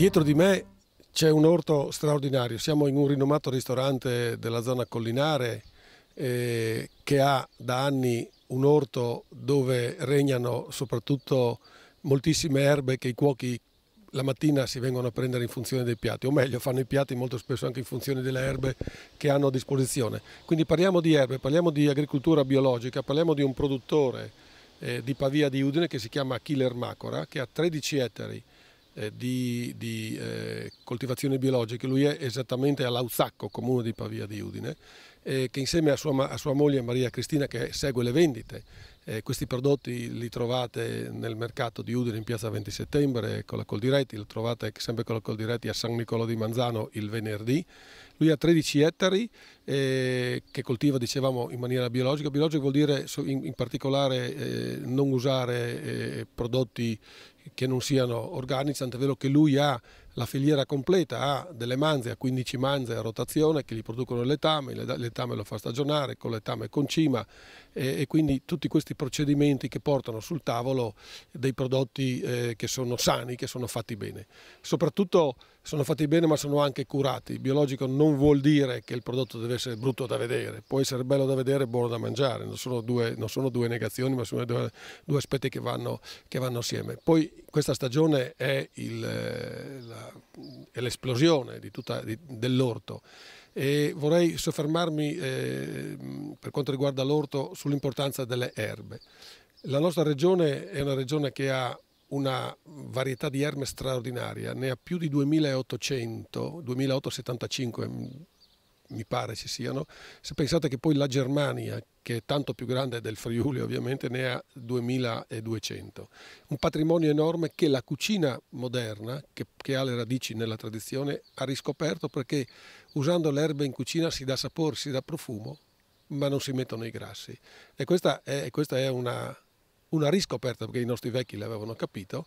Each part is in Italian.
Dietro di me c'è un orto straordinario, siamo in un rinomato ristorante della zona collinare eh, che ha da anni un orto dove regnano soprattutto moltissime erbe che i cuochi la mattina si vengono a prendere in funzione dei piatti, o meglio fanno i piatti molto spesso anche in funzione delle erbe che hanno a disposizione. Quindi parliamo di erbe, parliamo di agricoltura biologica, parliamo di un produttore eh, di Pavia di Udine che si chiama Killer Macora, che ha 13 ettari eh, di, di eh, coltivazioni biologiche, lui è esattamente all'Auzacco, comune di Pavia di Udine, eh, che insieme a sua, a sua, moglie Maria Cristina che segue le vendite. Eh, questi prodotti li trovate nel mercato di Udine in piazza 20 settembre con la Coldiretti, li trovate sempre con la Coldiretti a San Nicolò di Manzano il venerdì. Lui ha 13 ettari eh, che coltiva, dicevamo, in maniera biologica. biologica vuol dire in, in particolare non usare prodotti che non siano organici, tant'è vero che lui ha la filiera completa ha delle manze, a 15 manze a rotazione che gli producono letame, letame lo fa stagionare, con letame con cima e, e quindi tutti questi procedimenti che portano sul tavolo dei prodotti eh, che sono sani, che sono fatti bene. Soprattutto sono fatti bene ma sono anche curati. Biologico non vuol dire che il prodotto deve essere brutto da vedere, può essere bello da vedere e buono da mangiare, non sono due, non sono due negazioni ma sono due, due aspetti che vanno, che vanno, assieme. Poi questa stagione è il, la, e l'esplosione dell'orto. E vorrei soffermarmi eh, per quanto riguarda l'orto sull'importanza delle erbe. La nostra regione è una regione che ha una varietà di erbe straordinaria, ne ha più di 2800, 2875 mi pare ci siano, se pensate che poi la Germania, che è tanto più grande del Friuli ovviamente, ne ha 2200. Un patrimonio enorme che la cucina moderna, che, che ha le radici nella tradizione, ha riscoperto perché usando l'erba in cucina si dà sapore, si dà profumo, ma non si mettono i grassi. E questa è, questa è una, una riscoperta, perché i nostri vecchi l'avevano capito,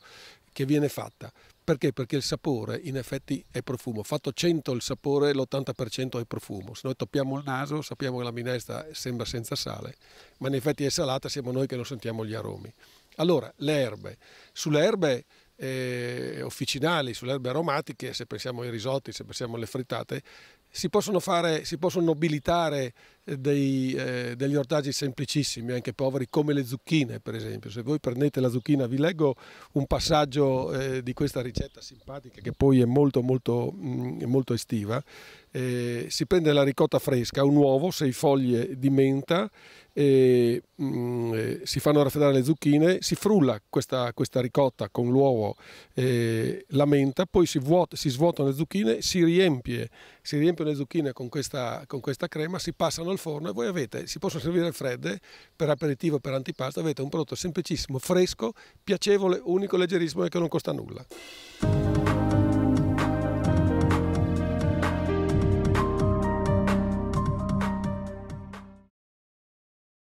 che viene fatta. Perché? Perché il sapore in effetti è profumo. Fatto 100 il sapore, l'80% è profumo. Se noi toppiamo il naso sappiamo che la minestra sembra senza sale, ma in effetti è salata, siamo noi che non sentiamo gli aromi. Allora, le erbe. Sulle erbe eh, officinali, sulle erbe aromatiche, se pensiamo ai risotti, se pensiamo alle frittate, si possono, fare, si possono nobilitare eh, dei, eh, degli ortaggi semplicissimi, anche poveri, come le zucchine per esempio. Se voi prendete la zucchina, vi leggo un passaggio eh, di questa ricetta simpatica che poi è molto, molto, mh, mm, molto estiva. Eh, si prende la ricotta fresca, un uovo, sei foglie di menta, e, mh, mm, eh, si fanno raffreddare le zucchine, si frulla questa, questa ricotta con l'uovo, eh, la menta, poi si, vuota, si svuotano le zucchine, si riempie, si riempie fatto le zucchine con questa, con questa crema, si passano al forno e voi avete, si possono servire fredde per aperitivo, per antipasto, avete un prodotto semplicissimo, fresco, piacevole, unico, leggerissimo e che non costa nulla.